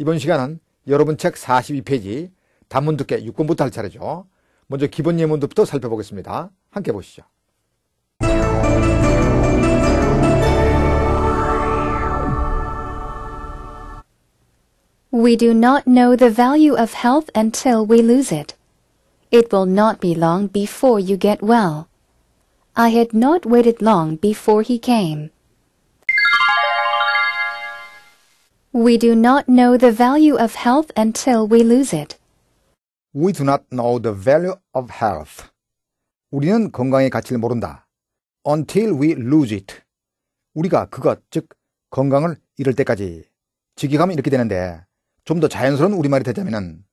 이번 시간은 여러분 책 42페이지 단문 두께 6권부터 할 차례죠. 먼저 기본 살펴보겠습니다. 함께 We do not know the value of health until we lose it. It will not be long before you get well. I had not waited long before he came. We do not know the value of health until we lose it. We do not know the value of health. 우리는 건강의 가치를 모른다. Until we lose it. 우리가 그것, 즉 건강을 잃을 때까지. 직역하면 이렇게 되는데 좀 더 자연스러운 우리말이 되자면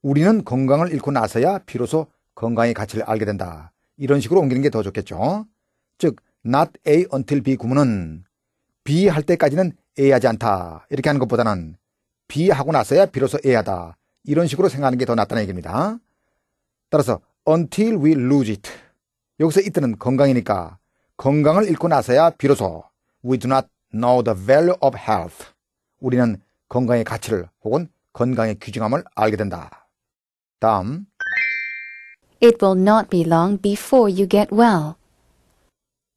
우리는 건강을 잃고 나서야 비로소 건강의 가치를 알게 된다. 이런 식으로 옮기는 게 더 좋겠죠. 즉, not A until B 구문은 B 할 때까지는 애하지 않다 이렇게 하는 것보다는 비하고 나서야 비로소 애하다 이런 식으로 생각하는 게 더 낫다는 얘기입니다. 따라서 until we lose it 여기서 이때는 건강이니까 건강을 잃고 나서야 비로소 we do not know the value of health 우리는 건강의 가치를 혹은 건강의 귀중함을 알게 된다. 다음 It will not be long before you get well.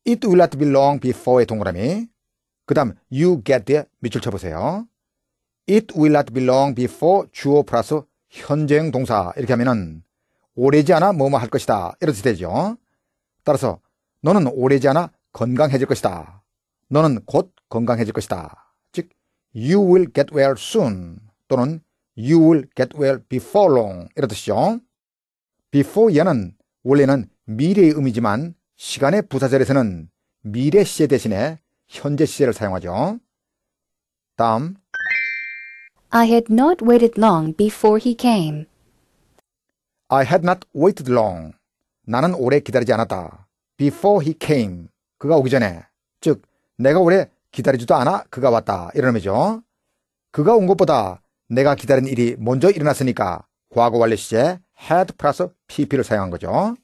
It will not be long before의 동그라미 그 다음 you get 에 밑줄 쳐보세요. It will not belong before 주어 플러스 현재형 동사 이렇게 하면은 오래지 않아 뭐 뭐 할 것이다 이렇게 되죠. 따라서 너는 오래지 않아 건강해질 것이다. 너는 곧 건강해질 것이다. 즉 you will get well soon 또는 you will get well before long 이런 뜻이죠. before 얘는 원래는 미래의 의미지만 시간의 부사절에서는 미래 시제 대신에 현재 시제를 사용하죠. 다음 I had not waited long before he came. I had not waited long. 나는 오래 기다리지 않았다. Before he came. 그가 오기 전에. 즉, 내가 오래 기다리지도 않아 그가 왔다. 이런 의미죠. 그가 온 것보다 내가 기다린 일이 먼저 일어났으니까 과거 완료 시제 had 플러스 pp를 사용한 거죠.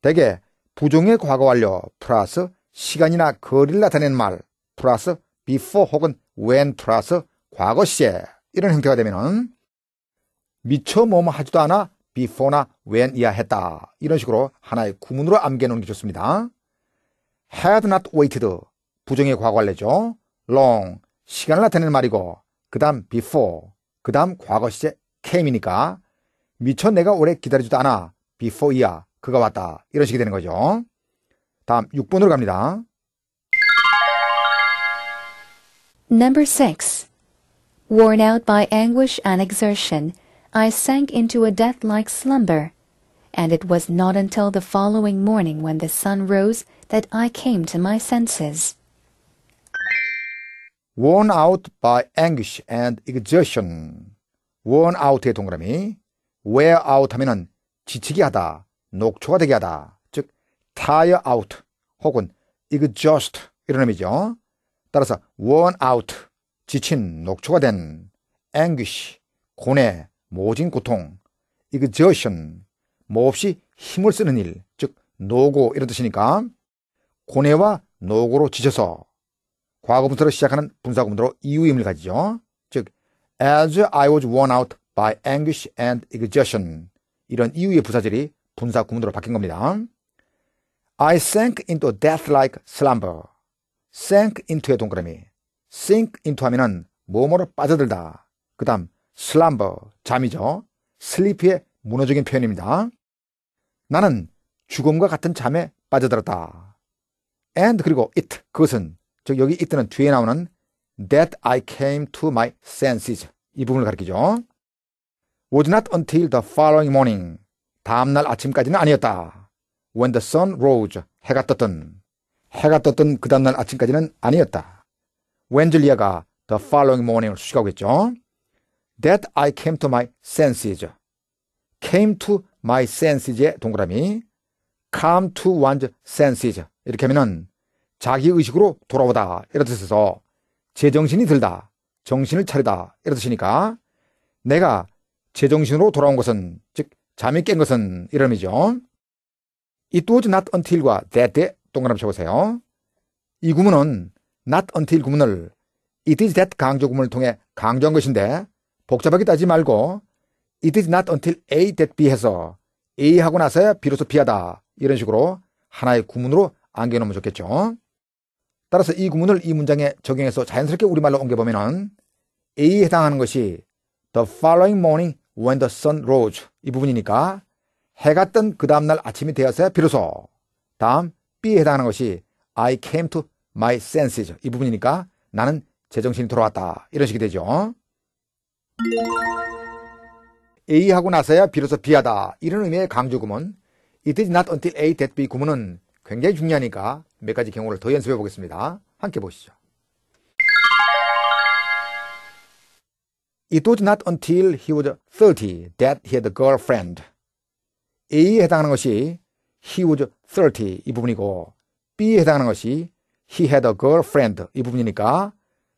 대개 부정의 과거 완료 플러스 시간이나 거리를 나타낸 말 플러스 before 혹은 when 플러스 과거 시제 이런 형태가 되면은 미처 뭐뭐 하지도 않아 before나 when 이야 했다 이런 식으로 하나의 구문으로 암기해 놓는 게 좋습니다. had not waited 부정의 과거를 래죠 long 시간을 나타내는 말이고 그 다음 before 그 다음 과거 시제 came이니까 미처 내가 오래 기다리지도 않아 before이야 그가 왔다 이런 식이 되는 거죠. 다음 6번으로 갑니다. Number 6. Worn out by anguish and exertion, I sank into a death-like slumber, and it was not until the following morning when the sun rose that I came to my senses. worn out by anguish and exertion. worn out의 동그라미 wear out 하면은 지치게 하다, 녹초가 되게 하다. tire out 혹은 exhaust 이런 의미죠. 따라서 worn out 지친 녹초가 된 anguish 고뇌 모진 고통 exertion 몹시 뭐 힘을 쓰는 일 즉 노고 이런 뜻이니까 고뇌와 노고로 지쳐서 과거분사로 시작하는 분사구문으로 이유임을 가지죠. 즉 as I was worn out by anguish and e x h a t i o n 이런 이유의 부사절이 분사구문으로 바뀐 겁니다. I sank into death-like slumber. sank into의 동그라미. sink into 하면은 뭐뭐로 빠져들다. 그 다음 slumber, 잠이죠. sleep의 문어적인 표현입니다. 나는 죽음과 같은 잠에 빠져들었다. and 그리고 it, 그것은 즉 여기 it는 뒤에 나오는 that I came to my senses 이 부분을 가리키죠. was not until the following morning 다음날 아침까지는 아니었다. When the sun rose, 해가 떴던, 해가 떴던 그 다음날 아침까지는 아니었다. 웬즐리아가 the following morning을 수식하고 있죠. That I came to my senses. came to my senses의 동그라미. come to one's senses. 이렇게 하면은 자기 의식으로 돌아오다. 이런 뜻에서 제정신이 들다. 정신을 차리다. 이런 뜻이니까 내가 제정신으로 돌아온 것은, 즉, 잠이 깬 것은 이름이죠. 이 t was not until과 that d 동그라미 쳐보세요. 이 구문은 not until 구문을 it is that 강조 구문을 통해 강조한 것인데 복잡하게 따지 말고 it is not until A that B 해서 A 하고 나서야 비로소 B하다 이런 식으로 하나의 구문으로 안겨놓으면 좋겠죠. 따라서 이 구문을 이 문장에 적용해서 자연스럽게 우리말로 옮겨보면 A에 해당하는 것이 the following morning when the sun rose 이 부분이니까 해가 뜬그 다음날 아침이 되었어야 비로소 다음 B에 해당하는 것이 I came to my senses 이 부분이니까 나는 제정신이 돌아왔다 이런 식이 되죠. A하고 나서야 비로소 B하다 이런 의미의 강조구문 It is not until A that B 구문은 굉장히 중요하니까 몇 가지 경우를 더 연습해 보겠습니다. 함께 보시죠. It was not until he was 30 that he had a girlfriend. A에 해당하는 것이 he was 30 이 부분이고 B에 해당하는 것이 he had a girlfriend 이 부분이니까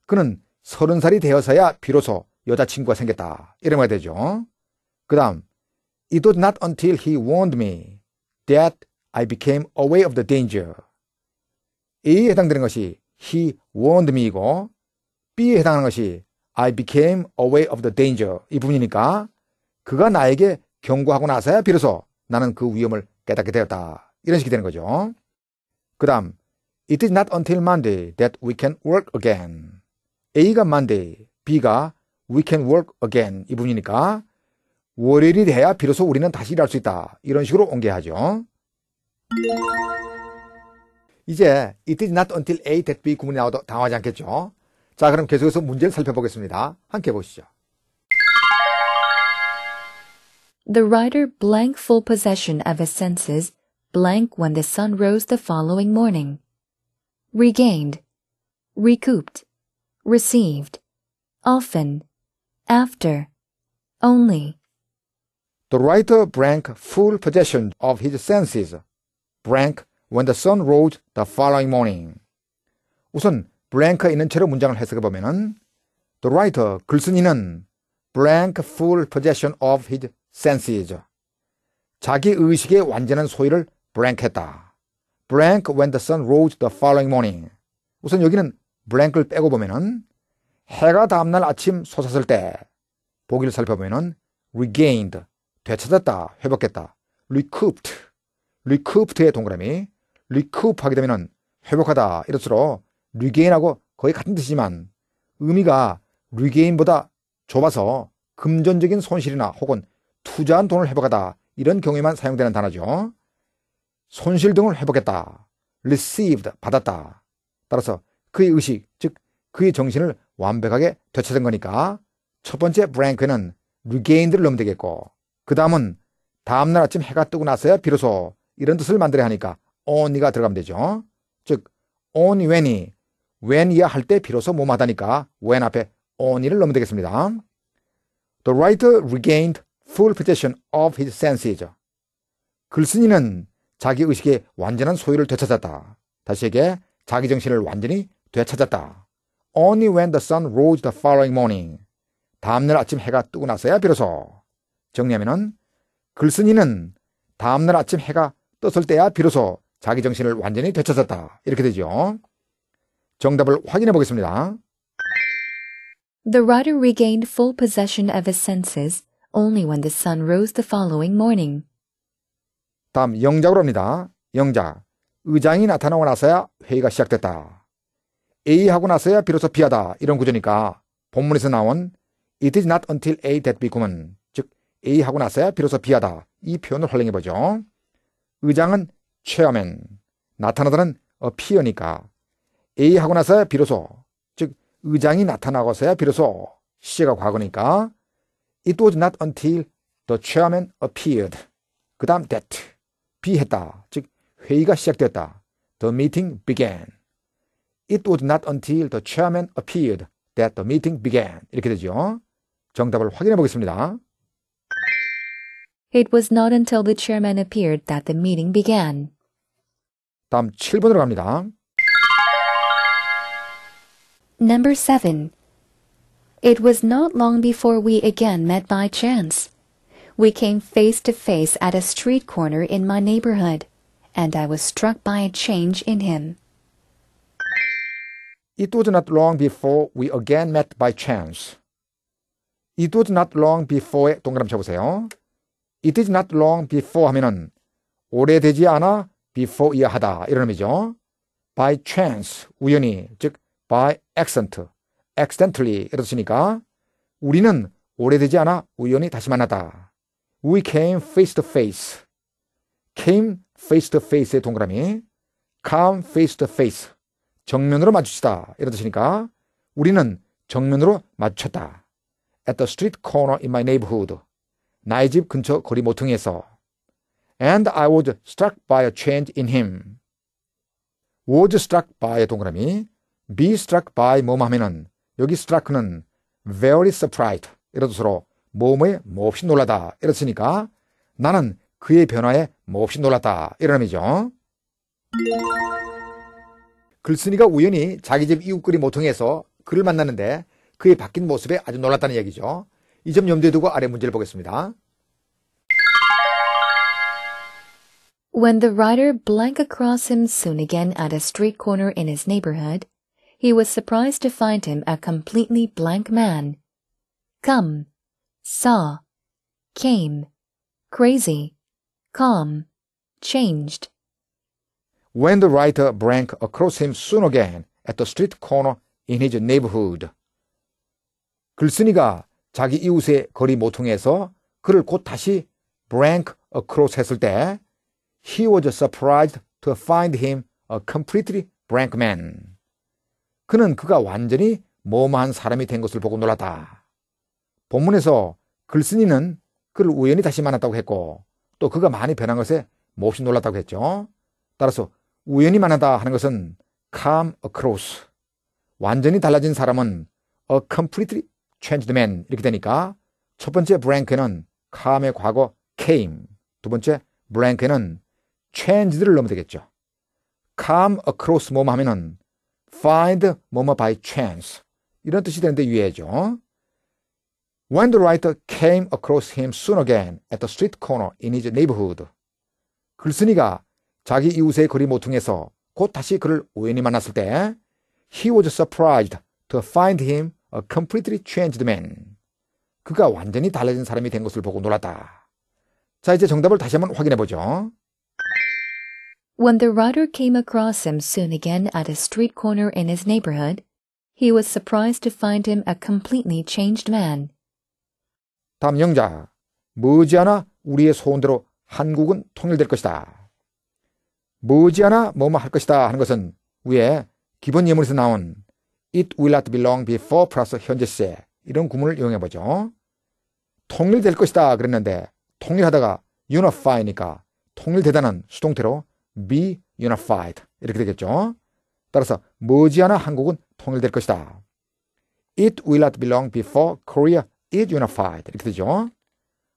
그는 서른 살이 되어서야 비로소 여자친구가 생겼다. 이런 말이 되죠. 그 다음 It was not until he warned me that I became aware of the danger. A에 해당되는 것이 he warned me이고 B에 해당하는 것이 I became aware of the danger 이 부분이니까 그가 나에게 경고하고 나서야 비로소 나는 그 위험을 깨닫게 되었다. 이런 식이 되는 거죠. 그 다음, It is not until Monday that we can work again. A가 Monday, B가 we can work again 이 부분이니까 월요일이 돼야 비로소 우리는 다시 일할 수 있다. 이런 식으로 옮겨야죠. 이제 It is not until A that B 구문이 나와도 당하지 않겠죠. 자, 그럼 계속해서 문제를 살펴보겠습니다. 함께 보시죠. The rider blank full possession of his senses, blank when the sun rose the following morning. Regained, recouped, received, often, after, only. The writer blank full possession of his senses, blank when the sun rose the following morning. 우선 blank 있는 채로 문장을 해석해 보면은 the writer 글쓴이는 blank full possession of his 센스이죠. 자기 의식의 완전한 소유를 브랭크했다 blank when the sun rose the following morning. 우선 여기는 블랭크를 빼고 보면은 해가 다음날 아침 솟았을 때 보기를 살펴보면은 regained 되찾았다 회복했다 recouped recouped의 동그라미 recoup 하게 되면은 회복하다 이럴수록 regain하고 거의 같은 뜻이지만 의미가 regain보다 좁아서 금전적인 손실이나 혹은 투자한 돈을 회복하다. 이런 경우에만 사용되는 단어죠. 손실 등을 회복했다. received, 받았다. 따라서 그의 의식, 즉 그의 정신을 완벽하게 되찾은 거니까 첫 번째 브랭크는 regained를 넣으면 되겠고 그 다음은 다음날 아침 해가 뜨고 나서야 비로소 이런 뜻을 만들어야 하니까 on이가 들어가면 되죠. 즉 on when이 when이야 할 때 비로소 뭐마다니까 when 앞에 on이를 넣으면 되겠습니다. The writer regained full possession of his senses죠. 글쓴이는 자기 의식의 완전한 소유를 되찾았다. 다시에게 자기 정신을 완전히 되찾았다. Only when the sun rose the following morning. 다음날 아침 해가 뜨고 나서야 비로소. 정리하면은 글쓴이는 다음날 아침 해가 떴을 때야 비로소 자기 정신을 완전히 되찾았다. 이렇게 되죠. 정답을 확인해 보겠습니다. The writer regained full possession of his senses only when the sun rose the following morning. 다음 영작으로 합니다. 영작. 의장이 나타나고 나서야 회의가 시작됐다. A 하고 나서야 비로소 B하다. 이런 구조니까 본문에서 나온 It is not until A that b e c 즉 A 하고 나서야 비로소 B하다. 이 표현을 활용해보죠. 의장은 chairman, 나타나다는 appear니까 A 하고 나서야 비로소 즉 의장이 나타나고서야 비로소 시제가 과거니까 It was not until the chairman appeared. 그 다음 that. 비했다. 즉 회의가 시작됐다. The meeting began. It was not until the chairman appeared that the meeting began. 이렇게 되죠. 정답을 확인해 보겠습니다. It was not until the chairman appeared that the meeting began. 다음 7번으로 갑니다. Number 7. It was not long before we again met by chance. We came face to face at a street corner in my neighborhood, and I was struck by a change in him. It was not long before we again met by chance. It was not long before 동그라미 쳐보세요. It is not long before 하면은 오래되지 않아 before 이하다 이런 의미죠. By chance 우연히 즉 by accident accidentally 이렇으니까 우리는 오래되지 않아 우연히 다시 만났다. We came face to face. came face to face의 동그라미. come face to face. 정면으로 마주치다. 이러 뜻이니까 우리는 정면으로 마주쳤다. at the street corner in my neighborhood. 나의 집 근처 거리 모퉁이에서. and I was struck by a change in him. was struck by의 동그라미. be struck by 뭐뭐 하면은 여기 스트라크는 very surprised 이런 뜻으로 몸에 몹시 뭐 놀라다 이렇으니까 나는 그의 변화에 몹시 뭐 놀랐다 이런 의미죠. 글쓴이가 우연히 자기 집 이웃거리 모퉁이에서 그를 만났는데 그의 바뀐 모습에 아주 놀랐다는 얘기죠. 이 점 염두에 두고 아래 문제를 보겠습니다. When the writer blank across him soon again at a street corner in his neighborhood, he was surprised to find him a completely blank man. Come, saw, came, crazy, calm, changed. When the writer Brank across him soon again at the street corner in his neighborhood. 글쓴이가 자기 이웃의 거리 모퉁이에서 그를 곧 다시 blank across 했을 때 he was surprised to find him a completely blank man. 그는 그가 완전히 모마한 사람이 된 것을 보고 놀랐다. 본문에서 글쓴이는 그를 우연히 다시 만났다고 했고 또 그가 많이 변한 것에 몹시 놀랐다고 했죠. 따라서 우연히 만났다 하는 것은 come across. 완전히 달라진 사람은 a completely changed man 이렇게 되니까 첫 번째 브랭크는 come의 과거 came 두 번째 브랭크는 changed를 넣으면 되겠죠. come across 뭐뭐 하면은 find 뭐뭐 by chance 이런 뜻이 되는데 유해죠. When the writer came across him soon again at the street corner in his neighborhood. 글쓴이가 자기 이웃의 거리 모퉁에서 곧 다시 그를 우연히 만났을 때 he was surprised to find him a completely changed man. 그가 완전히 달라진 사람이 된 것을 보고 놀랐다. 자, 이제 정답을 다시 한번 확인해 보죠. When the rider came across him soon again at a street corner in his neighborhood, he was surprised to find him a completely changed man. 담영자, 머지않아 우리의 소원대로 한국은 통일될 것이다. 머지않아 뭐뭐 할 것이다 하는 것은 위에 기본 예문에서 나온 It will not be long before 플러스 현재 시제 이런 구문을 이용해보죠. 통일될 것이다 그랬는데 통일하다가 unify니까 통일되다는 수동태로 be unified 이렇게 되겠죠. 따라서 머지않아 한국은 통일될 것이다. It will not be long before Korea is unified 이렇게 되죠.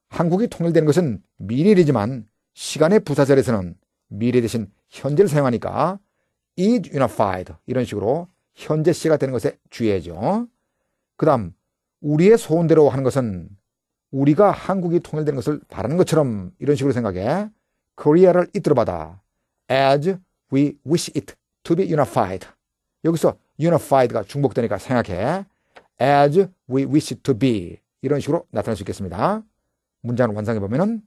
한국이 통일되는 것은 미래이지만 시간의 부사절에서는 미래 대신 현재를 사용하니까 is unified 이런 식으로 현재 시가 되는 것에 주의해죠. 야그 다음 우리의 소원대로 하는 것은 우리가 한국이 통일되는 것을 바라는 것처럼 이런 식으로 생각해 코리아를 이틀어받아 as we wish it to be unified. 여기서 unified가 중복되니까 생각해. as we wish it to be. 이런 식으로 나타날 수 있겠습니다. 문장을 완성해 보면은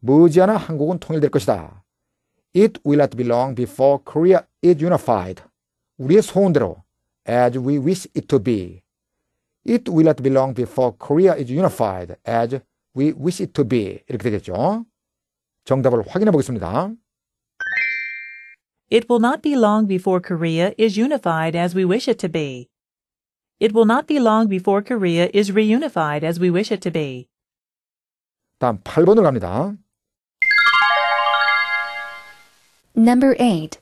무지않아 한국은 통일될 것이다. It will not be long before Korea is unified. 우리의 소원대로 as we wish it to be. It will not be long before Korea is unified as we wish it to be. 이렇게 되겠죠. 정답을 확인해 보겠습니다. It will not be long before Korea is unified as we wish it to be. It will not be long before Korea is reunified as we wish it to be. 다음 8번을 갑니다. Number 8.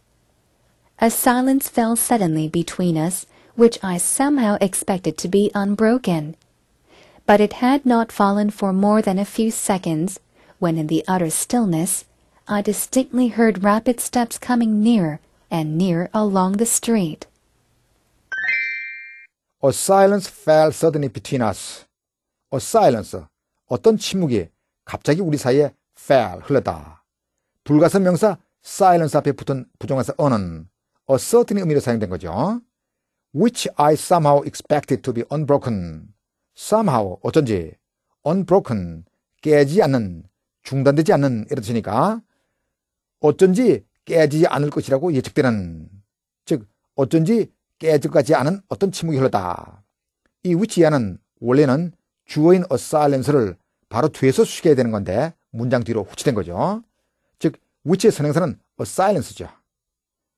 A silence fell suddenly between us, which I somehow expected to be unbroken. But it had not fallen for more than a few seconds, when in the utter stillness, I distinctly heard rapid steps coming near and near along the street. A silence fell suddenly between us. A silence. 어떤 침묵이 갑자기 우리 사이에 fell 흘렀다. 불가사 명사 silence 앞에 붙은 부정관사 on은 a certain 의미로 사용된 거죠. which I somehow expected to be unbroken. somehow 어쩐지 unbroken 깨지 않는 중단되지 않는 이런 뜻이니까 어쩐지 깨지지 않을 것이라고 예측되는 즉 어쩐지 깨질 것지 않은 어떤 침묵이 흘렀다. 이 위치야는 원래는 주어인 어사일런스를 바로 뒤에서 수식해야 되는 건데 문장 뒤로 후치된 거죠. 즉 위치의 선행사는 어사일런스죠.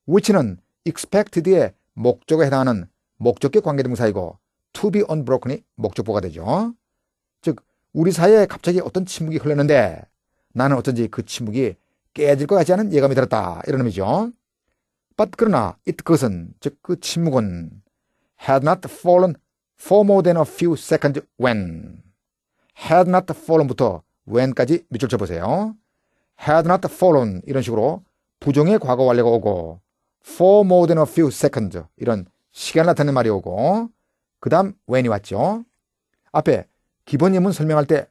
위치는 expected의 목적에 해당하는 목적계 관계동사이고 to be unbroken이 목적보가 되죠. 즉 우리 사이에 갑자기 어떤 침묵이 흘렀는데 나는 어쩐지 그 침묵이 깨질 것 같지 않은 예감이 들었다. 이런 의미죠. But 그러나 it 그것은 즉 그 침묵은 had not fallen for more than a few seconds when had not fallen부터 when까지 밑줄 쳐보세요. had not fallen 이런 식으로 부정의 과거 완료가 오고 for more than a few seconds 이런 시간 나타내는 말이 오고 그 다음 when이 왔죠. 앞에 기본 예문 설명할 때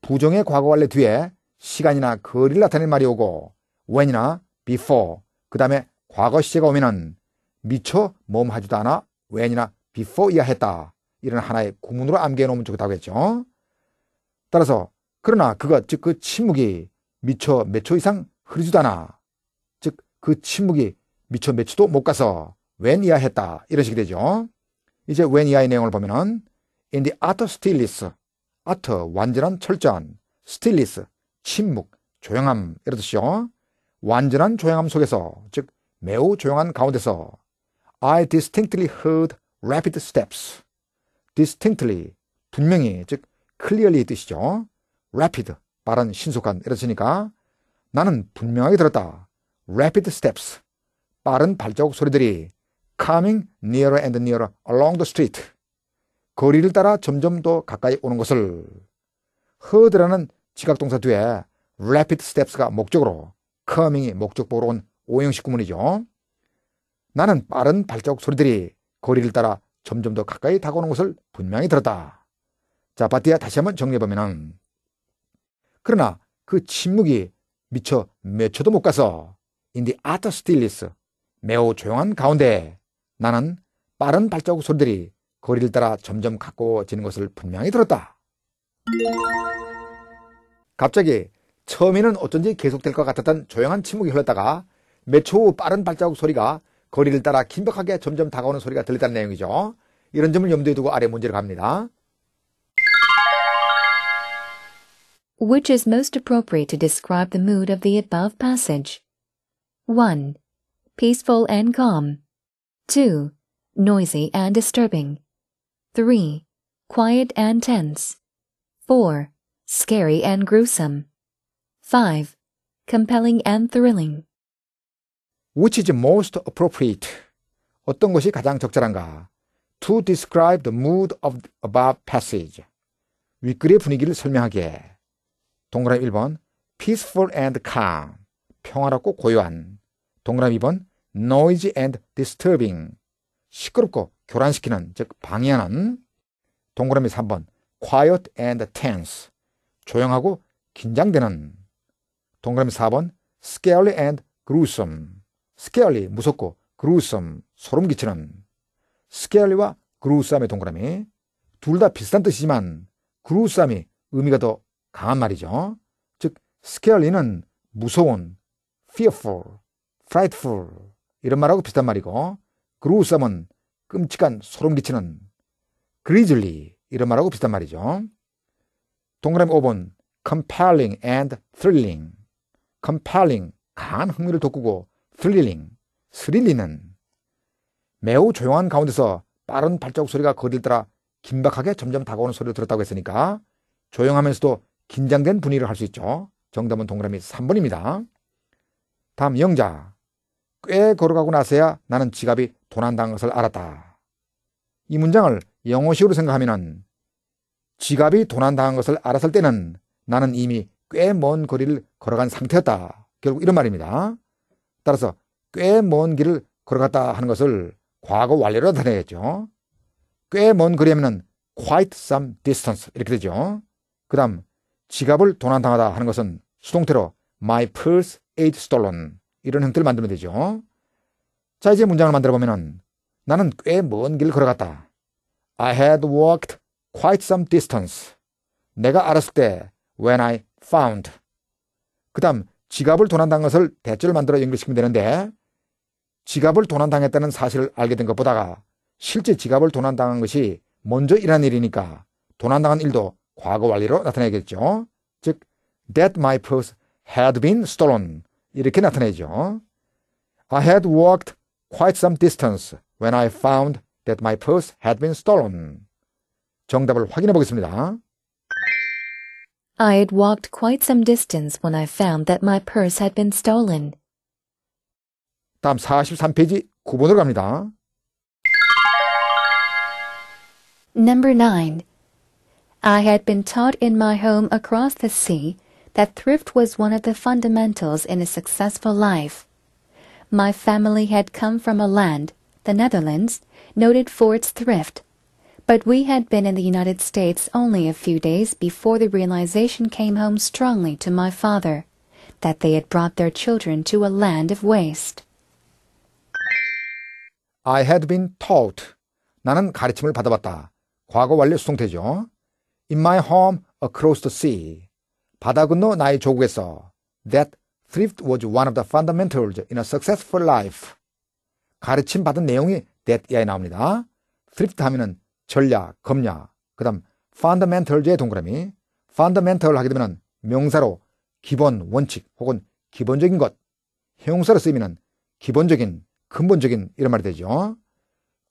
부정의 과거 완료 뒤에 시간이나 거리를 나타낼 말이 오고 when이나 before 그 다음에 과거 시제가 오면은 미처 몸하지도 않아 when이나 before 이야 했다 이런 하나의 구문으로 암기해 놓으면 좋겠다고 했죠. 따라서 그러나 그것 즉 그 침묵이 미처 몇 초 이상 흐르지도 않아 즉 그 침묵이 미처 몇 초도 못 가서 when 이야 했다 이런 식이 되죠. 이제 when 이하의 내용을 보면은 in the utter stillness utter 완전한 철저한 stillness 침묵, 조용함 이러듯이요 완전한 조용함 속에서, 즉 매우 조용한 가운데서 I distinctly heard rapid steps. distinctly 분명히, 즉 clearly 뜻이죠. rapid 빠른 신속한 이러시니까 나는 분명하게 들었다. rapid steps 빠른 발자국 소리들이 coming nearer and nearer along the street 거리를 따라 점점 더 가까이 오는 것을 heard라는 지각동사 뒤에 rapid steps가 목적으로 coming이 목적보로 온 오형식 구문이죠. 나는 빠른 발자국 소리들이 거리를 따라 점점 더 가까이 다가오는 것을 분명히 들었다. 자, 바티아 다시 한번 정리해보면은 그러나 그 침묵이 미처 몇 초도 못 가서 인디 아터 스틸리스 매우 조용한 가운데 나는 빠른 발자국 소리들이 거리를 따라 점점 가까워지는 것을 분명히 들었다. 갑자기 처음에는 어쩐지 계속될 것 같았던 조용한 침묵이 흘렀다가 몇초후 빠른 발자국 소리가 거리를 따라 긴박하게 점점 다가오는 소리가 들렸다는 내용이죠. 이런 점을 염두에 두고 아래 문제를 갑니다. Which is most appropriate to describe the mood of the above passage? 1. Peaceful and calm. 2. Noisy and disturbing. 3. Quiet and tense. 4. scary and gruesome. 5. compelling and thrilling. Which is most appropriate? 어떤 것이 가장 적절한가? To describe the mood of the above passage. 윗글의 분위기를 설명하기에. 동그라미 1번, peaceful and calm. 평화롭고 고요한. 동그라미 2번, noisy and disturbing. 시끄럽고 교란시키는, 즉 방해하는. 동그라미 3번, quiet and tense. 조용하고 긴장되는. 동그라미 4번 scary and gruesome. scary 무섭고 gruesome 소름 끼치는. scary와 gruesome의 동그라미 둘 다 비슷한 뜻이지만 gruesome이 의미가 더 강한 말이죠. 즉 scary는 무서운, fearful, frightful 이런 말하고 비슷한 말이고 gruesome은 끔찍한 소름 끼치는 grizzly 이런 말하고 비슷한 말이죠. 동그라미 5번 compelling and thrilling compelling 강한 흥미를 돋구고 thrilling 스릴리는 매우 조용한 가운데서 빠른 발자국 소리가 거들를라 긴박하게 점점 다가오는 소리를 들었다고 했으니까 조용하면서도 긴장된 분위기를 할 수 있죠. 정답은 동그라미 3번입니다. 다음 영자 꽤 걸어가고 나서야 나는 지갑이 도난당한 것을 알았다. 이 문장을 영어식으로 생각하면 지갑이 도난당한 것을 알았을 때는 나는 이미 꽤 먼 거리를 걸어간 상태였다. 결국 이런 말입니다. 따라서 꽤 먼 길을 걸어갔다 하는 것을 과거 완료로 나타내겠죠. 꽤 먼 거리에는 quite some distance 이렇게 되죠. 그 다음 지갑을 도난당하다 하는 것은 수동태로 my purse is stolen 이런 형태를 만들면 되죠. 자 이제 문장을 만들어 보면은 나는 꽤 먼 길을 걸어갔다. I had walked quite some distance. 내가 알았을 때 when I found. 그 다음 지갑을 도난당한 것을 대절를 만들어 연결시키면 되는데 지갑을 도난당했다는 사실을 알게 된 것보다가 실제 지갑을 도난당한 것이 먼저 일한 일이니까 도난당한 일도 과거 완료로 나타내겠죠. 즉, that my purse had been stolen. 이렇게 나타내죠. I had walked quite some distance when I found that my purse had been stolen. 정답을 확인해 보겠습니다. I had walked quite some distance when I found that my purse had been stolen. 다음 43페이지 9번으로 갑니다. Number 9. I had been taught in my home across the sea that thrift was one of the fundamentals in a successful life. My family had come from a land, the Netherlands, noted for its thrift. But we had been in the United States only a few days before the realization came home strongly to my father that they had brought their children to a land of waste. I had been taught. 나는 가르침을 받아봤다. 과거 완료 수동태죠. In my home across the sea. 바다 건너 나의 조국에서. That thrift was one of the fundamentals in a successful life. 가르침 받은 내용이 that에 나옵니다. thrift 하면은 전략, 검야, 그 다음 fundamental의 동그라미 fundamental 하게 되면 명사로 기본, 원칙 혹은 기본적인 것 형용사로 쓰이면 기본적인, 근본적인 이런 말이 되죠.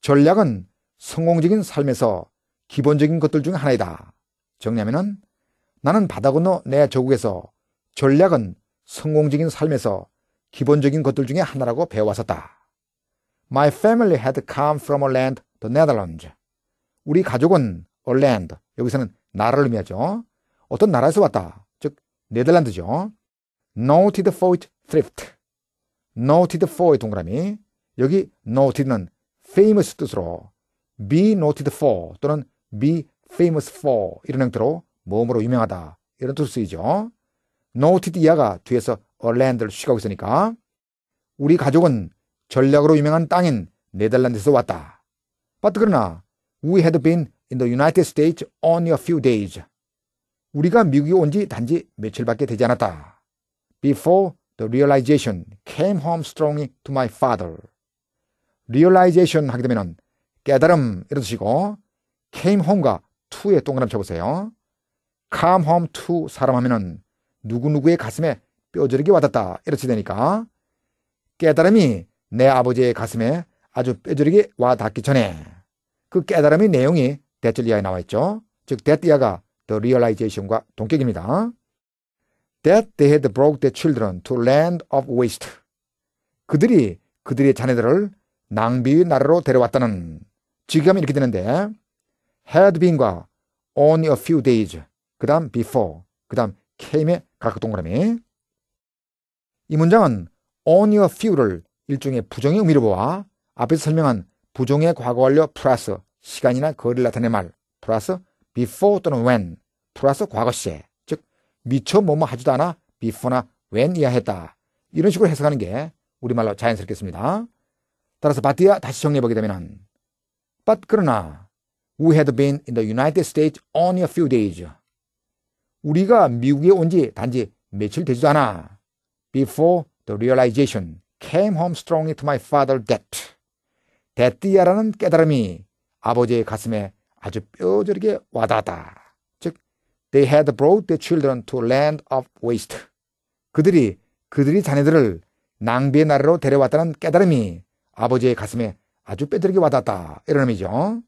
전략은 성공적인 삶에서 기본적인 것들 중 하나이다. 정리하면 나는 바다 건너 내 조국에서 전략은 성공적인 삶에서 기본적인 것들 중에 하나라고 배워왔었다. My family had come from a land, the Netherlands. 우리 가족은 얼랜드 여기서는 나라를 의미하죠. 어떤 나라에서 왔다. 즉 네덜란드죠. noted for its thrift. noted for 동그라미. 여기 noted는 famous 뜻으로 be noted for 또는 be famous for 이런 형태로 모음으로 유명하다. 이런 뜻을 쓰이죠. noted 이하가 뒤에서 얼랜드를 쉬가고 있으니까 우리 가족은 전략으로 유명한 땅인 네덜란드에서 왔다. 바트 그러나 We had been in the United States only a few days. 우리가 미국에 온 지 단지 며칠밖에 되지 않았다. Before the realization came home strongly to my father. realization 하게 되면 깨달음 이런 뜻이고 came home과 to의 동그라미 쳐보세요. come home to 사람 하면은 누구누구의 가슴에 뼈저리게 와닿다 이렇게 되니까 깨달음이 내 아버지의 가슴에 아주 뼈저리게 와닿기 전에 그 깨달음의 내용이 데틀리아에 나와 있죠. 즉 데틀리아가 the realization과 동격입니다. That they had broke their children to land of waste. 그들이 그들의 자녀들을 낭비의 나라로 데려왔다는 지금 이렇게 되는데 had been과 only a few days 그 다음 before 그 다음 came의 각각 동그라미 이 문장은 only a few를 일종의 부정의 의미로 보아 앞에서 설명한 부정의 과거 완료 플러스 시간이나 거리를 나타낸 말 플러스 before 또는 when 플러스 과거 시제 즉 미처 뭐뭐 하지도 않아 before나 when 이야 했다 이런 식으로 해석하는 게 우리말로 자연스럽겠습니다. 따라서 바티아 다시 정리해보게 되면 But 그러나 We had been in the United States only a few days. 우리가 미국에 온 지 단지 며칠 되지도 않아. Before the realization came home strongly to my father that 됐띠야라는 깨달음이 아버지의 가슴에 아주 뼈저리게 와닿았다. 즉, they had brought their children to land of waste. 그들이 그들이 자녀들을 낭비의 나라로 데려왔다는 깨달음이 아버지의 가슴에 아주 뼈저리게 와닿았다. 이런 의미죠.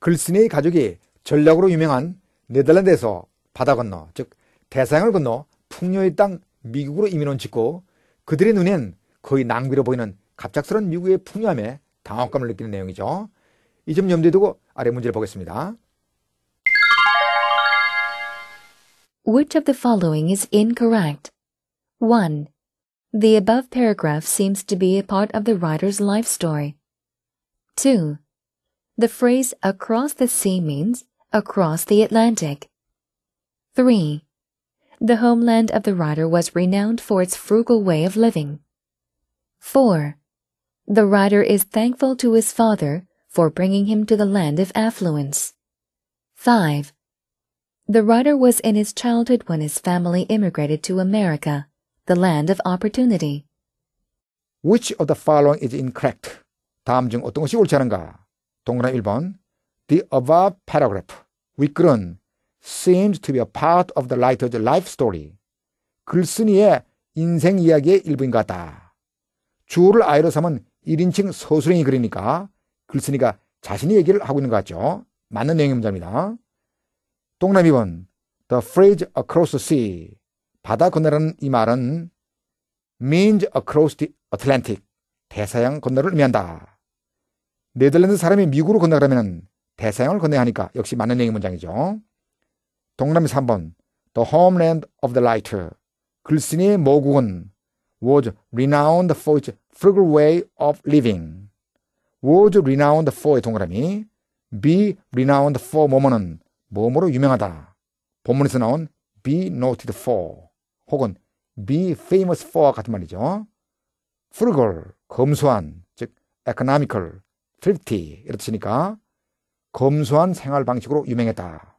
글쓴의 가족이 전략으로 유명한 네덜란드에서 바다 건너, 즉대상을 건너 풍요의 땅 미국으로 이민온 짓고 그들의 눈엔 거의 낭비로 보이는 갑작스런 미국의 풍요함에 느끼는 내용이죠. 염두에 두고 아래 문제를 보겠습니다. Which of the following is incorrect? 1. The above paragraph seems to be a part of the writer's life story. 2. The phrase across the sea means across the Atlantic. 3. The homeland of the writer was renowned for its frugal way of living. 4. The writer is thankful to his father for bringing him to the land of affluence. 5. The writer was in his childhood when his family immigrated to America, the land of opportunity. Which of the following is incorrect? 다음 중 어떤 것이 옳지 않은가? 동그라 1번 The above paragraph, 윗글은 seems to be a part of the writer's life story. 글쓴이의 인생 이야기의 일부인 것 같다. 주어를 아이로 삼은 1인칭 서술형이 그러니까 글쓴이가 자신이 얘기를 하고 있는 것 같죠. 맞는 내용의 문장입니다 동남 이번 The phrase across the sea 바다 건너라는 이 말은 means across the Atlantic 대서양 건너를 의미한다. 네덜란드 사람이 미국으로 건너가려면 대서양을 건너야 하니까 역시 맞는 내용의 문장이죠. 동남 이 3번 The homeland of the writer 글쓴이의 모국은 was renowned for its frugal way of living. was renowned for의 동그라미. be renowned for 뭐뭐는 뭐뭐로 유명하다. 본문에서 나온 be noted for 혹은 be famous for와 같은 말이죠. frugal, 검소한, 즉 economical, thrifty 이렇게 치니까 검소한 생활 방식으로 유명했다.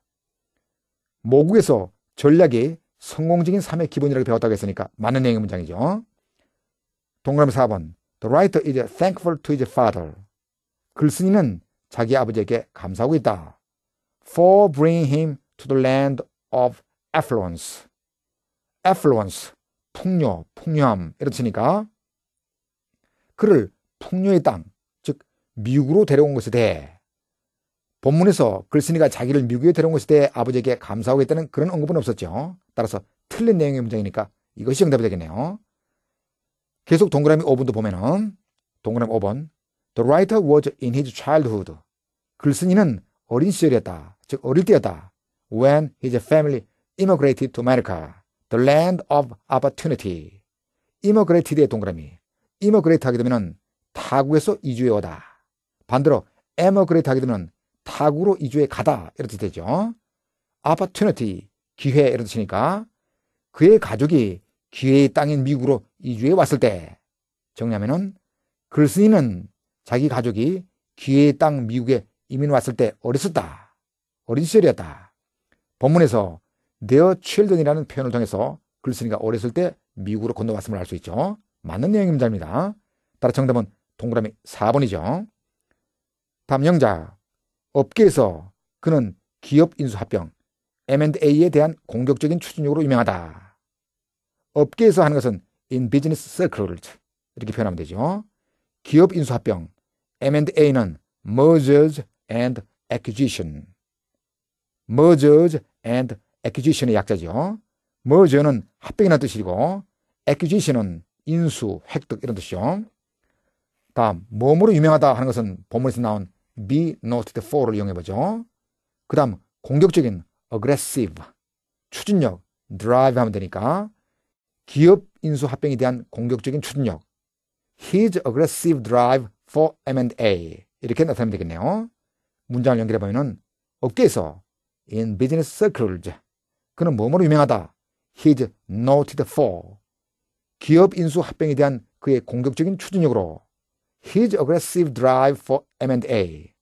모국에서 전략이 성공적인 삶의 기본이라고 배웠다고 했으니까 맞는 내용의 문장이죠. 동그라미 4번. The writer is thankful to his father. 글쓴이는 자기 아버지에게 감사하고 있다. For bringing him to the land of affluence. affluence. 풍요, 풍요함. 이렇으니까 그를 풍요의 땅, 즉, 미국으로 데려온 것에 대해 본문에서 글쓴이가 자기를 미국에 데려온 것에 대해 아버지에게 감사하고 있다는 그런 언급은 없었죠. 따라서 틀린 내용의 문장이니까 이것이 정답이 되겠네요. 계속 동그라미 5번도 보면은 동그라미 5번 The writer was in his childhood. 글쓴이는 어린 시절이었다. 즉 어릴 때였다. When his family immigrated to America. The land of opportunity. immigrated 동그라미. immigrate 하게 되면 타국에서 이주해 오다. 반대로 emigrate 하게 되면 타국으로 이주해 가다. 이렇게 되죠. opportunity. 기회 이런 뜻이니까 그의 가족이 기회의 땅인 미국으로 이주해 왔을 때 정리하면은 글쓴이는 자기 가족이 기회의 땅 미국에 이민 왔을 때 어렸었다. 어린 시절이었다. 본문에서 t h e i children이라는 표현을 통해서 글쓴이가 어렸을 때 미국으로 건너왔음을 알 수 있죠. 맞는 내용입니다. 따라 정답은 동그라미 4번이죠. 다음 영자. 업계에서 그는 기업 인수 합병, M&A에 대한 공격적인 추진력으로 유명하다. 업계에서 하는 것은 in business circles 이렇게 표현하면 되죠. 기업 인수 합병 M&A는 mergers and acquisition. mergers and acquisition의 약자죠. merger는 합병이라는 뜻이고 acquisition은 인수, 획득 이런 뜻이죠. 다음 몸으로 유명하다 하는 것은 본문에서 나온 be noted for를 이용해 보죠. 그다음 공격적인 aggressive 추진력 drive 하면 되니까 기업 인수 합병에 대한 공격적인 추진력. His aggressive drive for M&A. 이렇게 나타나면 되겠네요. 문장을 연결해 보면은 업계에서 in business circles 그는 뭐뭐로 유명하다. His noted for 기업 인수 합병에 대한 그의 공격적인 추진력으로 His aggressive drive for M&A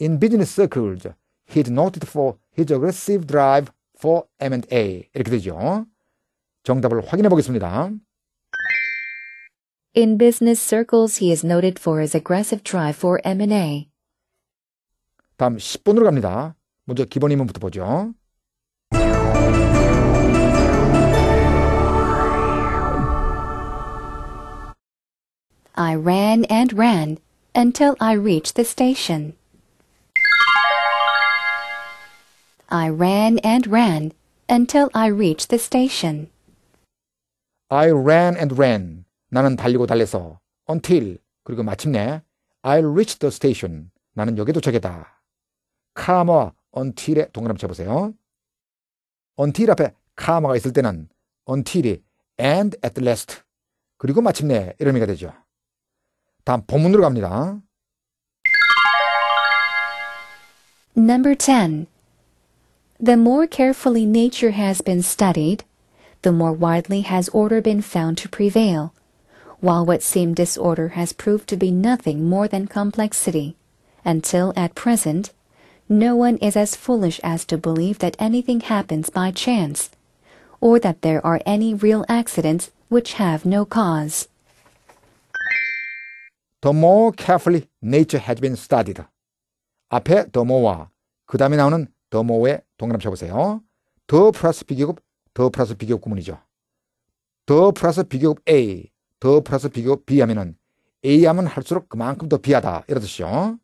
in business circles he's noted for his aggressive drive for M&A 이렇게 되죠. In business circles, he is noted for his aggressive drive for M&A. 다음 10번으로 갑니다. 먼저 기본 이문부터 보죠. I ran and ran until I reached the station. I ran and ran until I reached the station. I ran and ran. 나는 달리고 달려서 until 그리고 마침내 I reached the station. 나는 여기 도착했다. 카마 u n t i l 에 동그라미 쳐보세요. until 앞에 카마가 있을 때는 until이 and at last 그리고 마침내 이런 의미가 되죠. 다음 본문으로 갑니다. Number 10. The more carefully nature has been studied, the more widely has order been found to prevail, while what seemed disorder has proved to be nothing more than complexity, until at present no one is as foolish as to believe that anything happens by chance, or that there are any real accidents which have no cause. The more carefully nature has been studied. 앞에 the more와 그 다음에 나오는 the more의 동그라미 쳐보세요. 더 플러스 비교급 더 플러스 비교 구문이죠. 더 플러스 비교 A, 더 플러스 비교 B 하면은 A 하면 할수록 그만큼 더 비하다. 이런 뜻이죠.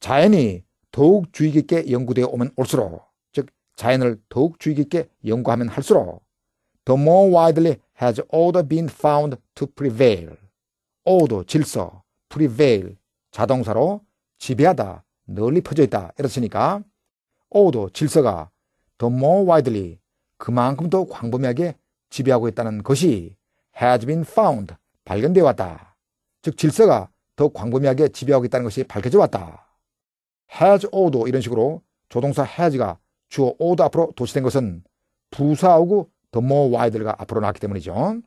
자연이 더욱 주의 깊게 연구되어 오면 올수록, 즉, 자연을 더욱 주의 깊게 연구하면 할수록, the more widely has order been found to prevail. order, 질서, prevail, 자동사로 지배하다, 널리 퍼져 있다. 이렇으니까, order, 질서가 the more widely, 그만큼 더 광범위하게 지배하고 있다는 것이 has been found, 발견되어 왔다. 즉 질서가 더 광범위하게 지배하고 있다는 것이 밝혀져 왔다. has 오도 이런 식으로 조동사 has가 주어 오도 앞으로 도시된 것은 부사하고 the more wide가 앞으로 나왔기 때문이죠.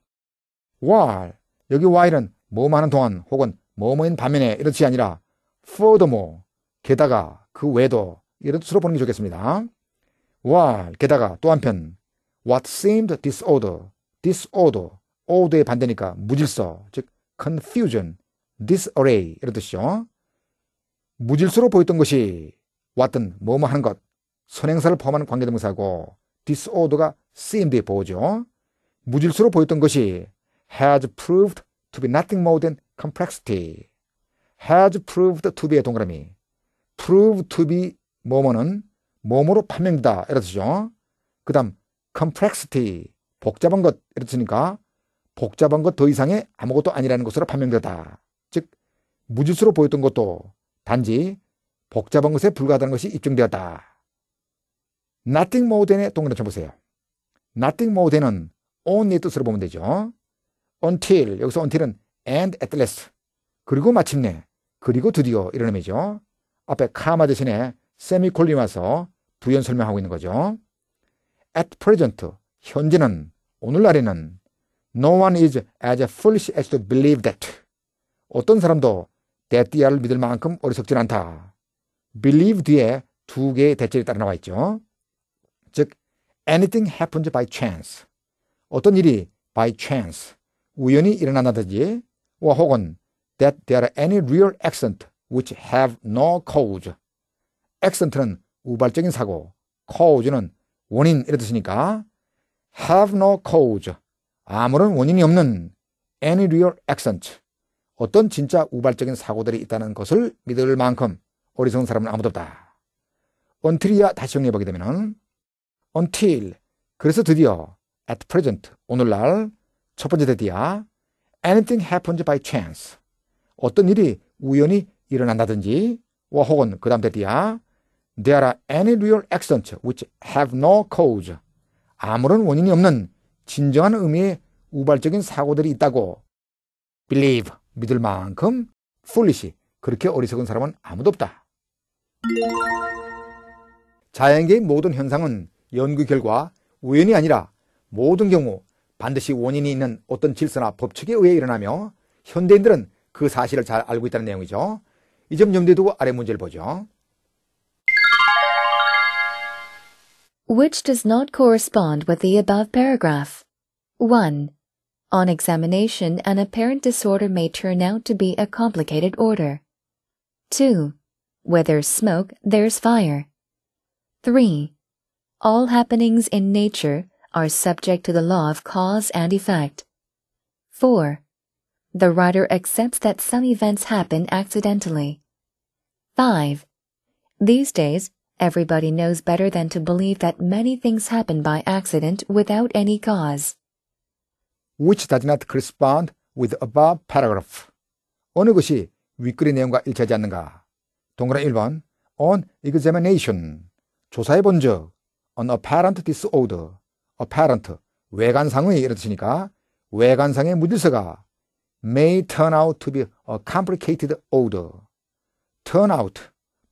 while 여기 while은 뭐만 하는 동안 혹은 뭐뭐인 반면에 이런 뜻이 아니라 furthermore 게다가 그 외도 이런 뜻으로 보는 게 좋겠습니다. while 게다가 또 한편 what seemed disorder, disorder, order의 반대니까 무질서, 즉 confusion, disarray 이런 뜻이죠. 무질서로 보였던 것이 왔던 뭐뭐 하는 것, 선행사를 포함하는 관계동사고 disorder가 seemed의 보호죠. 무질서로 보였던 것이 has proved to be nothing more than complexity. has proved to be의 동그라미. prove to be 뭐뭐는 뭐뭐로 판명되다 이런 뜻이죠. 그 다음 complexity, 복잡한 것, 이랬으니까 복잡한 것 더 이상의 아무것도 아니라는 것으로 판명되다. 즉, 무질서로 보였던 것도 단지 복잡한 것에 불과하다는 것이 입증되었다. nothing more than의 동그란 쳐보세요. nothing more than은 only 뜻으로 보면 되죠. until, 여기서 until은 and at last. 그리고 마침내, 그리고 드디어 이런 의미죠. 앞에 카마 대신에 세미콜리 와서 부연 설명하고 있는 거죠. at present, 현재는, 오늘날에는 no one is as foolish as to believe that. 어떤 사람도 that 대띠아을 믿을 만큼 어리석진 않다. believe 뒤에 두 개의 대체를 따라 나와 있죠. 즉, anything happens by chance. 어떤 일이 by chance, 우연히 일어난다든지, 혹은 that there are any real accident which have no cause. accident는 우발적인 사고, cause는 원인 이렇게 니까 have no cause 아무런 원인이 없는 any real accident 어떤 진짜 우발적인 사고들이 있다는 것을 믿을 만큼 어리석은 사람은 아무도 없다. until이야 다시 정리해보게 되면 until 그래서 드디어 at present 오늘날 첫 번째 대디야 anything happens by chance 어떤 일이 우연히 일어난다든지 와 혹은 그 다음 대디야 There are any real a c c i d e n t which have no cause. 아무런 원인이 없는 진정한 의미의 우발적인 사고들이 있다고. Believe, 믿을 만큼, foolish, 그렇게 어리석은 사람은 아무도 없다. 자연계의 모든 현상은 연구 결과 우연이 아니라 모든 경우 반드시 원인이 있는 어떤 질서나 법칙에 의해 일어나며 현대인들은 그 사실을 잘 알고 있다는 내용이죠. 이 점 염두에 두고 아래 문제를 보죠. which does not correspond with the above paragraph. 1. On examination, an apparent disorder may turn out to be a complicated order. 2. Where there's smoke, there's fire. 3. All happenings in nature are subject to the law of cause and effect. 4. The writer accepts that some events happen accidentally. 5. These days, Everybody knows better than to believe that many things happen by accident without any cause. Which does not correspond with above paragraph. 어느 것이 윗글의 내용과 일치하지 않는가? 동그란 1번 On examination 조사해 본 본적 On apparent disorder apparent 외관상의 이런 뜻이니까 외관상의 무질서가 may turn out to be a complicated order turn out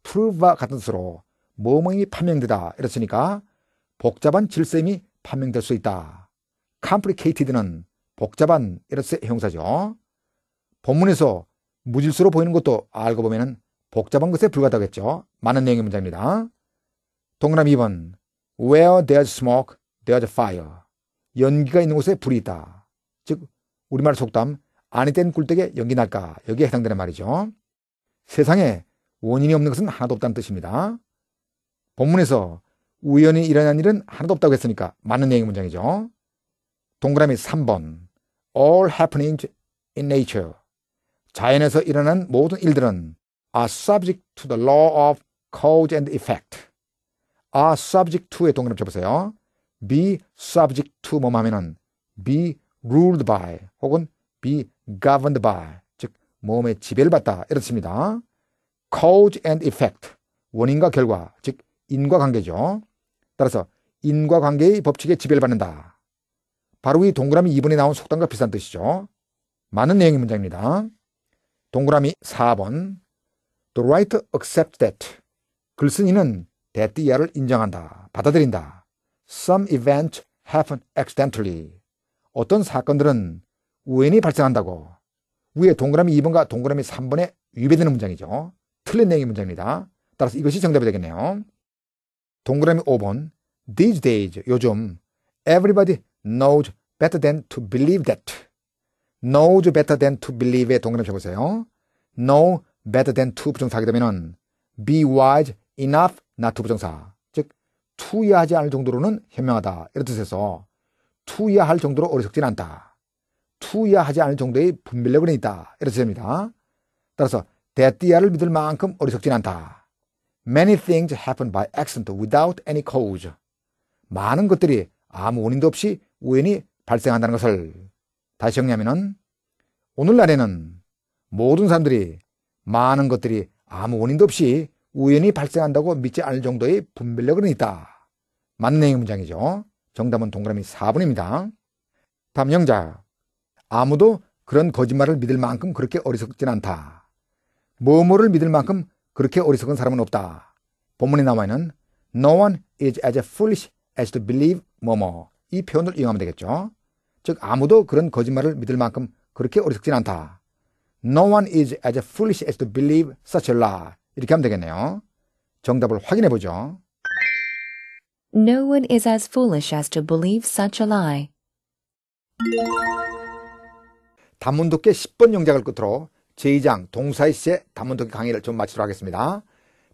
prove 같은 뜻으로 모멍이 판명되다 이랬으니까 복잡한 질셈이 판명될 수 있다. complicated는 복잡한 이랬의 형사죠. 본문에서 무질서로 보이는 것도 알고 보면 복잡한 것에 불과하겠죠. 다 많은 내용의 문제입니다. 동그람 2번 Where there's smoke, there's fire. 연기가 있는 곳에 불이 있다. 즉 우리말 속담 안이 뗀 꿀떡에 연기 날까 여기에 해당되는 말이죠. 세상에 원인이 없는 것은 하나도 없다는 뜻입니다. 본문에서 우연히 일어난 일은 하나도 없다고 했으니까 맞는 내용 문장이죠. 동그라미 3번. All happenings in nature. 자연에서 일어난 모든 일들은 are subject to the law of cause and effect. are subject to의 동그라미 쳐보세요. be subject to 뭐 하면은 be ruled by 혹은 be governed by 즉 몸의 지배를 받다 이렇습니다. cause and effect 원인과 결과 즉 인과관계죠. 따라서 인과관계의 법칙에 지배를 받는다. 바로 이 동그라미 2번에 나온 속담과 비슷한 뜻이죠. 많은 내용의 문장입니다. 동그라미 4번 The right accept that 글쓴이는 that 이하를 인정한다. 받아들인다. Some event happen accidentally 어떤 사건들은 우연히 발생한다고 위에 동그라미 2번과 동그라미 3번에 위배되는 문장이죠. 틀린 내용의 문장입니다. 따라서 이것이 정답이 되겠네요. 동그라미 5번 These days 요즘 Everybody knows better than to believe that knows better than to believe의 동그라미 쳐보세요. know better than to 부정사하게 되면은 be wise enough not to 부정사 즉 투여하지 않을 정도로는 현명하다 이런 뜻에서 투여할 정도로 어리석진 않다. 투여하지 않을 정도의 분별력은 있다 이런 뜻입니다. 따라서 대띠아를 믿을 만큼 어리석진 않다. Many things happen by accident without any cause. 많은 것들이 아무 원인도 없이 우연히 발생한다는 것을 다시 정리하면은 오늘날에는 모든 사람들이 많은 것들이 아무 원인도 없이 우연히 발생한다고 믿지 않을 정도의 분별력은 있다. 맞는 내용 문장이죠. 정답은 동그라미 4번입니다. 다음 영자. 아무도 그런 거짓말을 믿을 만큼 그렇게 어리석진 않다. 뭐뭐를 믿을 만큼 그렇게 어리석은 사람은 없다. 본문에 나와 있는 No one is as foolish as to believe 뭐뭐 이 표현을 이용하면 되겠죠. 즉 아무도 그런 거짓말을 믿을 만큼 그렇게 어리석진 않다. No one is as foolish as to believe such a lie. 이렇게 하면 되겠네요. 정답을 확인해 보죠. No one is as foolish as to believe such a lie. 단문 독게 10번 영작을 끝으로 제2장 동사이시의 단문독기 강의를 좀 마치도록 하겠습니다.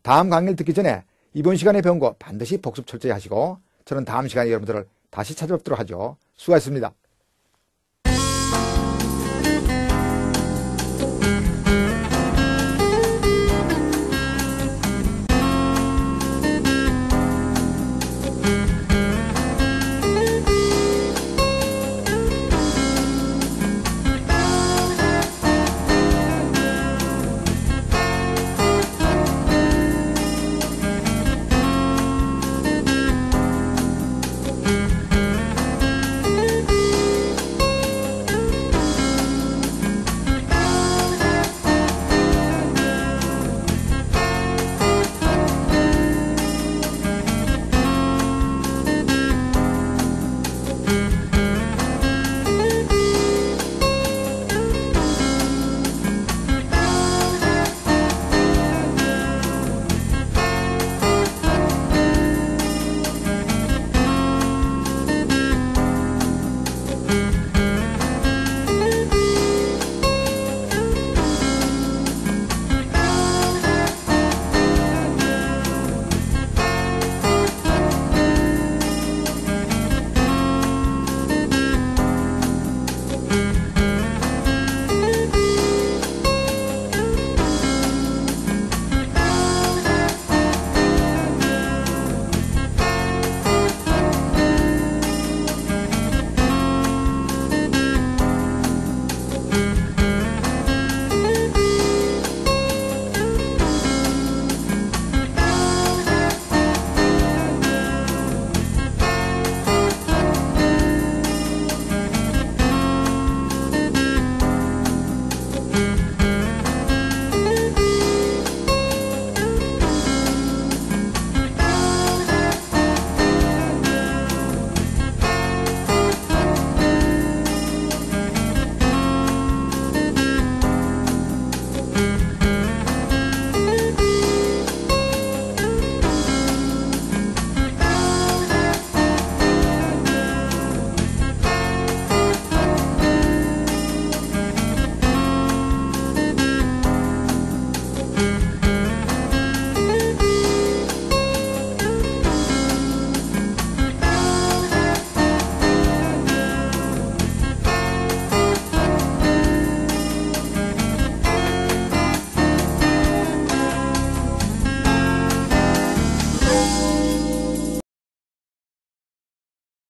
다음 강의를 듣기 전에 이번 시간에 배운 거 반드시 복습 철저히 하시고 저는 다음 시간에 여러분들을 다시 찾아뵙도록 하죠. 수고하셨습니다.